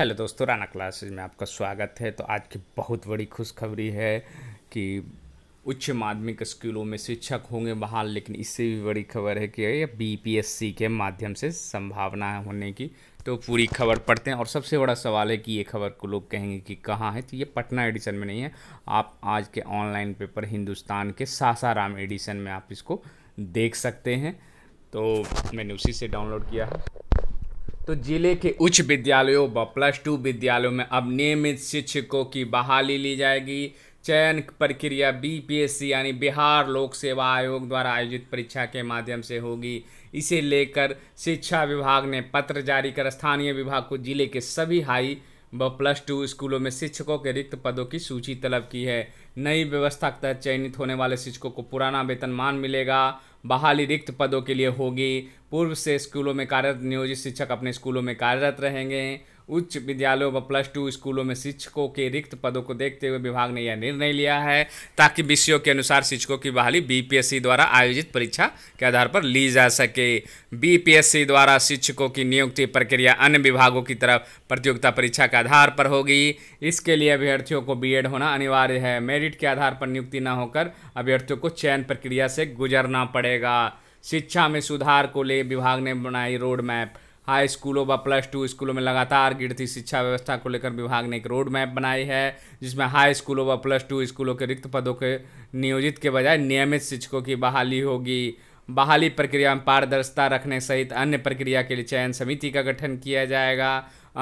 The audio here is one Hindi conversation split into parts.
हेलो दोस्तों राना क्लासेज में आपका स्वागत है तो आज की बहुत बड़ी खुशखबरी है कि उच्च माध्यमिक स्कूलों में शिक्षक होंगे बहाल लेकिन इससे भी बड़ी खबर है कि ये बीपीएससी के माध्यम से संभावना होने की तो पूरी खबर पढ़ते हैं और सबसे बड़ा सवाल है कि ये खबर को लोग कहेंगे कि कहाँ है तो ये पटना एडिशन में नहीं है आप आज के ऑनलाइन पेपर हिंदुस्तान के सासाराम एडिशन में आप इसको देख सकते हैं तो मैंने उसी से डाउनलोड किया है तो जिले के उच्च विद्यालयों व प्लस टू विद्यालयों में अब नियमित शिक्षकों की बहाली ली जाएगी चयन प्रक्रिया बीपीएससी यानी बिहार लोक सेवा आयोग द्वारा आयोजित परीक्षा के माध्यम से होगी इसे लेकर शिक्षा विभाग ने पत्र जारी कर स्थानीय विभाग को जिले के सभी हाई व प्लस टू स्कूलों में शिक्षकों के रिक्त पदों की सूची तलब की है नई व्यवस्था के तहत चयनित होने वाले शिक्षकों को पुराना वेतनमान मिलेगा बहाली रिक्त पदों के लिए होगी पूर्व से स्कूलों में कार्यरत नियोजित शिक्षक अपने स्कूलों में कार्यरत रहेंगे उच्च विद्यालयों व प्लस टू स्कूलों में शिक्षकों के रिक्त पदों को देखते हुए विभाग ने यह निर्णय लिया है ताकि विषयों के अनुसार शिक्षकों की बहाली बीपीएससी द्वारा आयोजित परीक्षा के आधार पर ली जा सके बीपीएससी द्वारा शिक्षकों की नियुक्ति प्रक्रिया अन्य विभागों की तरफ प्रतियोगिता परीक्षा के आधार पर होगी इसके लिए अभ्यर्थियों को बी होना अनिवार्य है मेरिट के आधार पर नियुक्ति न होकर अभ्यर्थियों को चयन प्रक्रिया से गुजरना पड़ेगा शिक्षा में सुधार को ले विभाग ने बनाई रोड मैप हाई स्कूलों व प्लस टू स्कूलों में लगातार गिरती शिक्षा व्यवस्था को लेकर विभाग ने एक रोड मैप बनाई है जिसमें हाई स्कूलों व प्लस टू स्कूलों के रिक्त पदों के नियोजित के बजाय नियमित शिक्षकों की बहाली होगी बहाली प्रक्रिया में पारदर्शिता रखने सहित अन्य प्रक्रिया के लिए चयन समिति का गठन किया जाएगा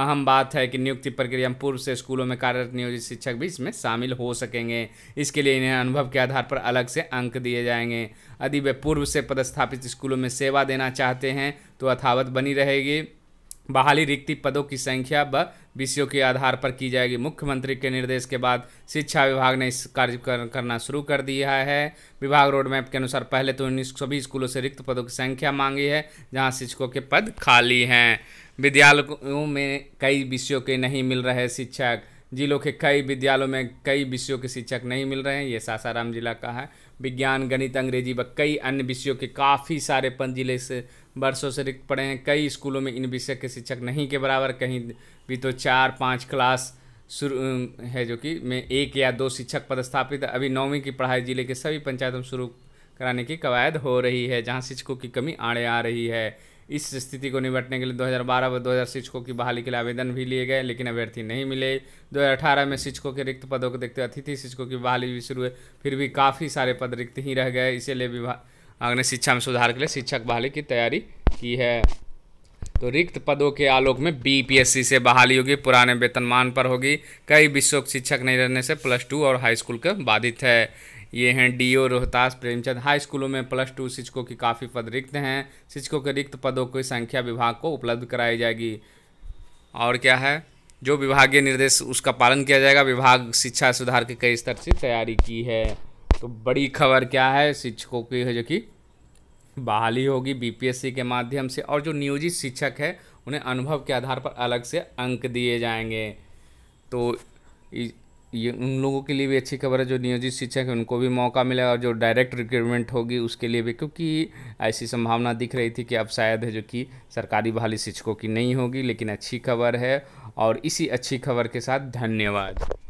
अहम बात है कि नियुक्ति प्रक्रिया में पूर्व से स्कूलों में कार्यरत नियोजित शिक्षक भी इसमें शामिल हो सकेंगे इसके लिए इन्हें अनुभव के आधार पर अलग से अंक दिए जाएंगे यदि वे पूर्व से पदस्थापित स्कूलों में सेवा देना चाहते हैं तो अथावत बनी रहेगी बहाली रिक्ति पदों की संख्या व विषयों के आधार पर की जाएगी मुख्यमंत्री के निर्देश के बाद शिक्षा विभाग ने इस कार्य करना शुरू कर दिया है विभाग रोडमैप के अनुसार पहले तो उन्नीस सभी स्कूलों से रिक्त पदों की संख्या मांगी है जहाँ शिक्षकों के पद खाली हैं विद्यालयों में कई विषयों के नहीं मिल रहे शिक्षक जिलों के कई विद्यालयों में कई विषयों के शिक्षक नहीं मिल रहे हैं ये सासाराम जिला का है विज्ञान गणित अंग्रेजी व कई अन्य विषयों के काफ़ी सारे पन जिले से वर्षों से रिक्त पड़े हैं कई स्कूलों में इन विषय के शिक्षक नहीं के बराबर कहीं भी तो चार पाँच क्लास शुरू है जो कि में एक या दो शिक्षक पदस्थापित अभी नौवीं की पढ़ाई जिले के सभी पंचायतों में शुरू कराने की कवायद हो रही है जहाँ शिक्षकों की कमी आड़े आ रही है इस स्थिति को निपटने के लिए 2012 व 2000 शिक्षकों की बहाली के लिए आवेदन भी लिए गए लेकिन अभ्यर्थी नहीं मिले 2018 में शिक्षकों के रिक्त पदों को देखते हुए अतिथि शिक्षकों की बहाली भी शुरू हुई फिर भी काफ़ी सारे पद रिक्त ही रह गए इसीलिए विभाग ने शिक्षा में सुधार के लिए शिक्षक बहाली की तैयारी की है तो रिक्त पदों के आलोक में बीपीएससी से बहाली होगी पुराने वेतनमान पर होगी कई विश्व शिक्षक नहीं रहने से प्लस टू और हाई स्कूल के बाधित है ये हैं डीओ रोहतास प्रेमचंद हाई स्कूलों में प्लस टू शिक्षकों की काफ़ी पद रिक्त हैं शिक्षकों के रिक्त पदों की संख्या विभाग को उपलब्ध कराई जाएगी और क्या है जो विभागीय निर्देश उसका पालन किया जाएगा विभाग शिक्षा सुधार के कई स्तर से तैयारी की है तो बड़ी खबर क्या है शिक्षकों की है जो कि बहाली होगी बीपीएससी के माध्यम से और जो नियोजित शिक्षक है उन्हें अनुभव के आधार पर अलग से अंक दिए जाएंगे तो ये उन लोगों के लिए भी अच्छी खबर है जो नियोजित शिक्षक हैं उनको भी मौका मिलेगा और जो डायरेक्ट रिक्रूटमेंट होगी उसके लिए भी क्योंकि ऐसी संभावना दिख रही थी कि अब शायद है जो कि सरकारी बहाली शिक्षकों की नहीं होगी लेकिन अच्छी खबर है और इसी अच्छी खबर के साथ धन्यवाद